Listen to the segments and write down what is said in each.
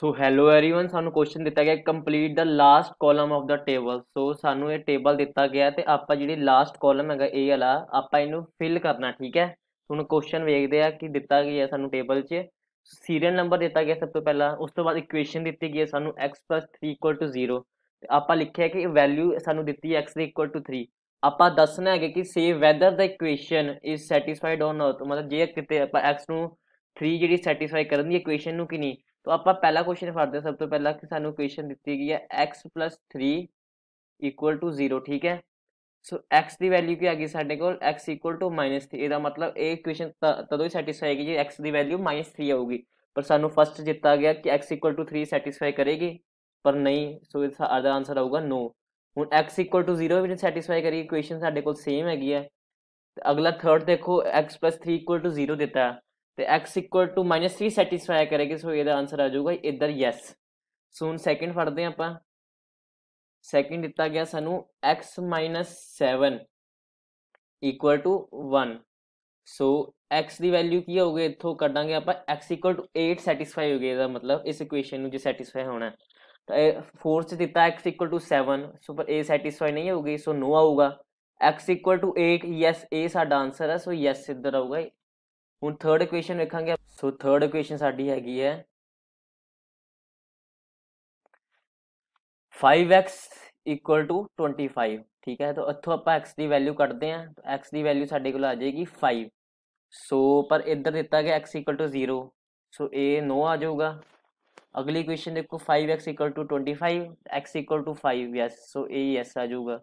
ਸੋ hello everyone ਸਾਨੂੰ question ਦਿੱਤਾ ਗਿਆ complete the last column of the table so ਸਾਨੂੰ ਇਹ ਟੇਬਲ ਦਿੱਤਾ ਗਿਆ ਤੇ ਆਪਾਂ ਜਿਹੜੀ ਲਾਸਟ ਕਾਲਮ ਹੈਗਾ ਇਹ ਵਾਲਾ ਆਪਾਂ ਇਹਨੂੰ ਫਿਲ ਕਰਨਾ ਠੀਕ ਹੈ ਹੁਣ ਕੁਐਸਚਨ ਵੇਖਦੇ ਆ ਕਿ ਦਿੱਤਾ ਗਿਆ ਸਾਨੂੰ ਟੇਬਲ 'ਚ ਸੀਰੀਅਲ ਨੰਬਰ ਦਿੱਤਾ ਗਿਆ ਸਭ ਤੋਂ ਪਹਿਲਾਂ ਉਸ ਤੋਂ ਬਾਅਦ ਇਕੁਏਸ਼ਨ ਦਿੱਤੀ ਗਈ ਹੈ ਸਾਨੂੰ x 3 0 ਤੇ ਆਪਾਂ ਲਿਖਿਆ ਕਿ ਵੈਲਿਊ ਸਾਨੂੰ ਦਿੱਤੀ ਹੈ x 3 ਆਪਾਂ ਦੱਸਣਾ ਹੈ ਕਿ say whether the equation is satisfied or not ਮਤਲਬ ਜੇ ਕਿਤੇ ਆਪਾਂ x ਨੂੰ 3 ਜਿਹੜੀ ਸੈਟੀਸਫਾਈ ਕਰਨ ਦੀ ਇਕੁਏਸ਼ਨ ਨੂੰ ਕਿ ਨਹੀਂ ਤਾਂ ਆਪਾਂ ਪਹਿਲਾ ਕੁਐਸਚਨ ਫੜਦੇ ਹਾਂ ਸਭ ਤੋਂ ਪਹਿਲਾਂ ਕਿ ਸਾਨੂੰ equation x plus three x to zero ठीक है सो एक्स की वैल्यू ਦੀ ਵੈਲਿਊ ਕੀ ਆ ਗਈ ਸਾਡੇ ਕੋਲ x ਇਕੁਅਲ ਟੂ -3 ਇਹਦਾ ਮਤਲਬ ਇਹ ਇਕੁਏਸ਼ਨ ਤਦੋਂ ਹੀ ਸੈਟੀਸਫਾਈ ਹੋਏਗੀ ਜੇ x ਦੀ ਵੈਲਿਊ -3 ਆਊਗੀ पर सू फस्ट दिता गया कि x equal to three satisfy करेगी पर नहीं सो इसका आंसर आऊगा नो हूँ एक्स इक्वल टू जीरो भी नहीं सैटिस्फाई करेगी क्वेश्चन साढ़े को सेम हैगी है अगला थर्ड देखो x plus three equal to zero दिता है तो x equal to minus three satisfy करेगी सो ये आंसर आ जाਊਗਾ ਇੱਧਰ ਯੈਸ ਸੋ ਹੁਣ ਸੈਕਿੰਡ ਫੜਦੇ ਆਪਾਂ ਸੈਕਿੰਡ ਦਿੱਤਾ ਗਿਆ ਸਾਨੂੰ x 7 equal to 1 so x ਦੀ ਵੈਲਿਊ ਕੀ ਹੋਊਗੀ ਇੱਥੋਂ ਕੱਢਾਂਗੇ ਆਪਾਂ x 8 ਸੈਟੀਸਫਾਈ ਹੋ ਗਿਆ ਇਹਦਾ ਮਤਲਬ ਇਸ ਇਕੁਏਸ਼ਨ ਨੂੰ ਜੇ ਸੈਟੀਸਫਾਈ ਹੋਣਾ ਤਾਂ ਫੋਰਥ ਚ ਦਿੱਤਾ x 7 ਸੋ ਪਰ a ਸੈਟੀਸਫਾਈ ਨਹੀਂ ਹੋਊਗੀ ਸੋ ਨੋ ਆਊਗਾ x 8 ਯੈਸ a ਸਾਡਾ ਆਨਸਰ ਹੈ ਸੋ ਯੈਸ ਇੱਧਰ ਆਊਗਾ हूँ थर्ड इक्वेशन वेखा सो थर्ड इक्वेशन साड़ी हैगी है five x equal to twenty five ठीक है तो इतों आप एक्स की वैल्यू कटते हैं तो एक्स की वैल्यू साढ़े को आ जाएगी फाइव सो पर इधर दिता गया x equal to zero so a no आ जाऊगा अगली क्वेश्चन देखो five x equal to twenty five x equal to five yes so a yes आ जाऊगा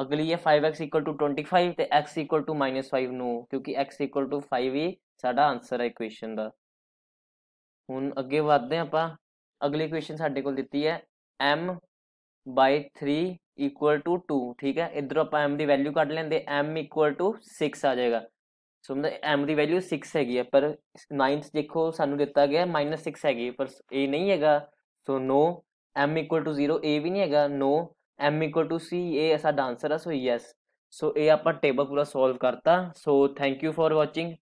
ਅਗਲੀ ਹੈ 5x 25 ਤੇ x -5 ਨੂੰ ਕਿਉਂਕਿ x 5 ਹੀ ਸਾਡਾ ਆਨਸਰ ਹੈ ਇਕੁਏਸ਼ਨ ਦਾ ਹੁਣ ਅੱਗੇ ਵਧਦੇ ਆਪਾਂ ਅਗਲੀ ਇਕੁਏਸ਼ਨ ਸਾਡੇ ਕੋਲ ਦਿੱਤੀ ਹੈ m 3 2 ਠੀਕ ਹੈ ਇਧਰੋਂ ਆਪਾਂ m ਦੀ ਵੈਲਿਊ ਕੱਢ ਲੈਂਦੇ m 6 ਆ ਜਾਏਗਾ ਸੋ ਮਤਲਬ m ਦੀ ਵੈਲਿਊ 6 ਹੈਗੀ ਹੈ ਪਰ 9th ਦੇਖੋ ਸਾਨੂੰ ਦਿੱਤਾ ਗਿਆ -6 ਹੈਗੀ ਪਰ ਇਹ ਨਹੀਂ ਹੈਗਾ ਸੋ ਨੋ m 0 a ਵੀ ਨਹੀਂ ਹੈਗਾ no M equal to C A असा आंसर है सो यस सो ये आप टेबल पूरा सॉल्व करता so thank you for watching